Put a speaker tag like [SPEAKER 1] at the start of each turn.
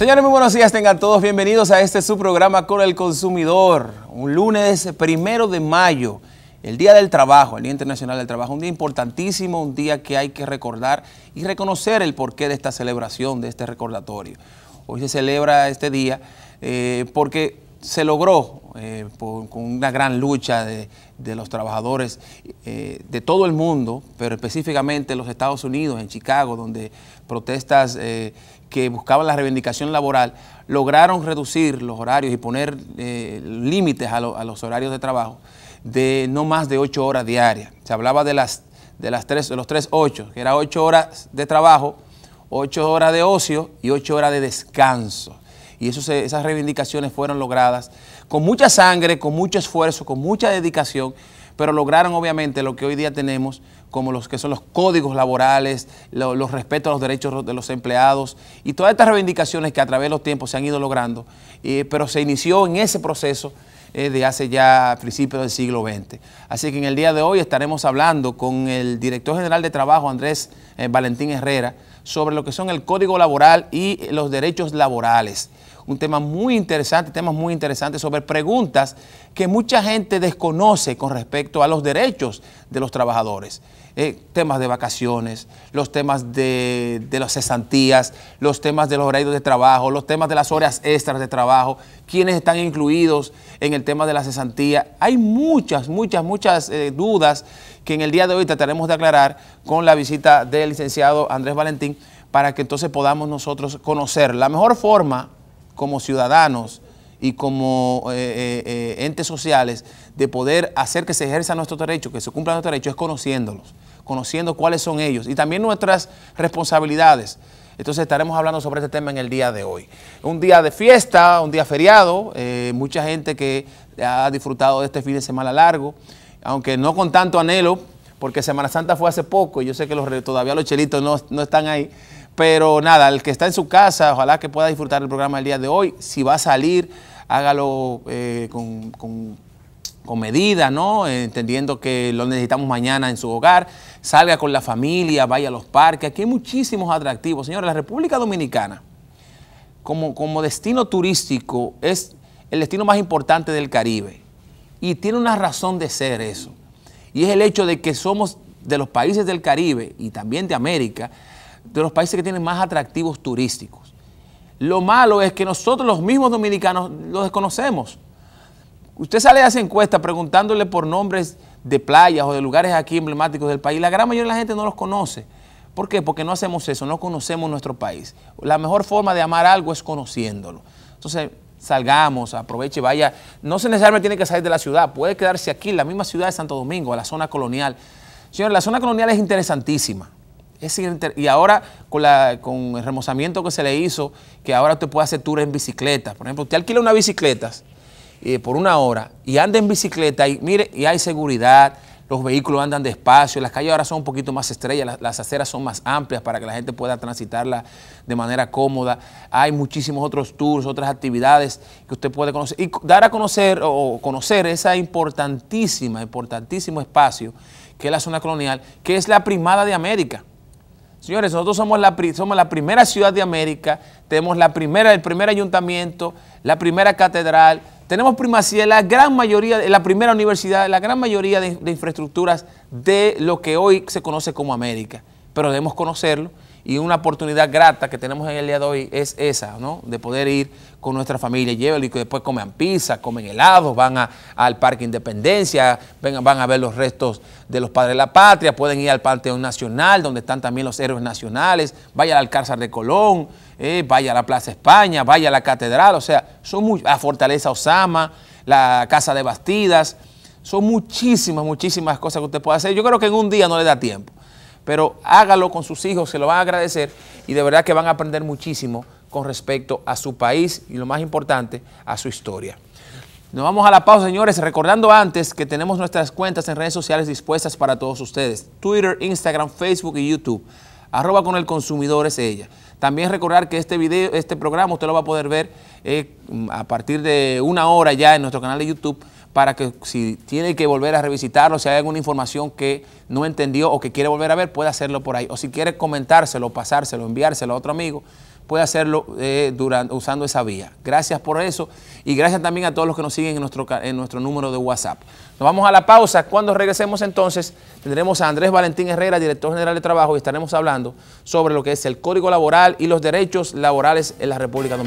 [SPEAKER 1] Señores, muy buenos días, tengan todos bienvenidos a este su programa con el consumidor. Un lunes primero de mayo, el Día del Trabajo, el Día Internacional del Trabajo, un día importantísimo, un día que hay que recordar y reconocer el porqué de esta celebración, de este recordatorio. Hoy se celebra este día eh, porque se logró eh, con una gran lucha de, los trabajadores eh, de todo el mundo, pero específicamente los Estados Unidos, en Chicago, donde protestas eh, que buscaban la reivindicación laboral, lograron reducir los horarios y poner límites a, los horarios de trabajo de no más de ocho horas diarias. Se hablaba de las de las tres, de los tres ocho, que era ocho horas de trabajo, ocho horas de ocio y ocho horas de descanso y eso esas reivindicaciones fueron logradas con mucha sangre, con mucho esfuerzo, con mucha dedicación, pero lograron obviamente lo que hoy día tenemos como los que son los códigos laborales, los respetos a los derechos de los empleados y todas estas reivindicaciones que a través de los tiempos se han ido logrando, eh, pero se inició en ese proceso eh, de hace ya principios del siglo XX. Así que en el día de hoy estaremos hablando con el director general de trabajo, Andrés eh, Valentín Herrera, sobre lo que son el código laboral y los derechos laborales un tema muy interesante, temas muy interesantes sobre preguntas que mucha gente desconoce con respecto a los derechos de los trabajadores. Eh, temas de vacaciones, los temas de, las cesantías, los temas de los horarios de trabajo, los temas de las horas extras de trabajo, quiénes están incluidos en el tema de la cesantía. Hay muchas, muchas, muchas eh, dudas que en el día de hoy trataremos de aclarar con la visita del licenciado Andrés Valentín para que entonces podamos nosotros conocer la mejor forma como ciudadanos y como eh, eh, eh, entes sociales de poder hacer que se ejerzan nuestros derechos, que se cumplan nuestros derechos, es conociéndolos, conociendo cuáles son ellos y también nuestras responsabilidades. Entonces estaremos hablando sobre este tema en el día de hoy. Un día de fiesta, un día feriado, mucha gente que ha disfrutado de este fin de semana largo, aunque no con tanto anhelo, porque Semana Santa fue hace poco y yo sé que todavía los chelitos no, no están ahí, pero nada, el que está en su casa, ojalá que pueda disfrutar el programa el día de hoy. Si va a salir, hágalo eh, con, medida, ¿no? Entendiendo que lo necesitamos mañana en su hogar. Salga con la familia, vaya a los parques. Aquí hay muchísimos atractivos. Señores, la República Dominicana, como, como destino turístico, es el destino más importante del Caribe. Y tiene una razón de ser eso. Y es el hecho de que somos de los países del Caribe y también de América, de los países que tienen más atractivos turísticos. Lo malo es que nosotros los mismos dominicanos los desconocemos. Usted sale a esa encuesta preguntándole por nombres de playas o de lugares aquí emblemáticos del país, la gran mayoría de la gente no los conoce. ¿Por qué? Porque no hacemos eso, no conocemos nuestro país. La mejor forma de amar algo es conociéndolo. Entonces, salgamos, aproveche, vaya. No se necesariamente tiene que salir de la ciudad, puede quedarse aquí, en la misma ciudad de Santo Domingo, a la zona colonial. Señores, la zona colonial es interesantísima y ahora con, la, con el remozamiento que se le hizo, que ahora usted puede hacer tours en bicicleta. Por ejemplo, usted alquila una bicicleta eh, por una hora y anda en bicicleta y mire, y hay seguridad, los vehículos andan despacio, las calles ahora son un poquito más estrellas, las, aceras son más amplias para que la gente pueda transitarla de manera cómoda. Hay muchísimos otros tours, otras actividades que usted puede conocer y dar a conocer o conocer esa importantísima, importantísimo espacio que es la zona colonial, que es la primada de América. Señores, nosotros somos la, la primera ciudad de América, tenemos la primera, el primer ayuntamiento, la primera catedral, tenemos primacía la gran mayoría, la primera universidad, la gran mayoría de infraestructuras de lo que hoy se conoce como América. Pero debemos conocerlo y una oportunidad grata que tenemos en el día de hoy es esa, ¿no? De poder ir con nuestra familia, llévelo y que después coman pizza, comen helados, van al Parque Independencia, van a ver los restos de los padres de la patria, pueden ir al Panteón Nacional, donde están también los héroes nacionales, vaya al Alcázar de Colón, eh, vaya a la Plaza España, vaya a la Catedral, o sea, son muy, a Fortaleza Osama, la Casa de Bastidas, son muchísimas, muchísimas cosas que usted puede hacer. Yo creo que en un día no le da tiempo pero hágalo con sus hijos, se lo van a agradecer y de verdad que van a aprender muchísimo con respecto a su país y lo más importante, a su historia. Nos vamos a la pausa, señores, recordando antes que tenemos nuestras cuentas en redes sociales dispuestas para todos ustedes, Twitter, Instagram, Facebook y YouTube. Arroba con el consumidor es ella. También recordar que este video, este programa usted lo va a poder ver eh, a partir de una hora ya en nuestro canal de YouTube para que si tiene que volver a revisitarlo, si hay alguna información que no entendió o que quiere volver a ver, puede hacerlo por ahí. O si quiere comentárselo, pasárselo, enviárselo a otro amigo, puede hacerlo eh, usando esa vía. Gracias por eso y gracias también a todos los que nos siguen en nuestro, en nuestro número de WhatsApp. Nos vamos a la pausa. Cuando regresemos entonces tendremos a Andrés Valentín Herrera, director general de trabajo, y estaremos hablando sobre lo que es el Código Laboral y los derechos laborales en la República Dominicana.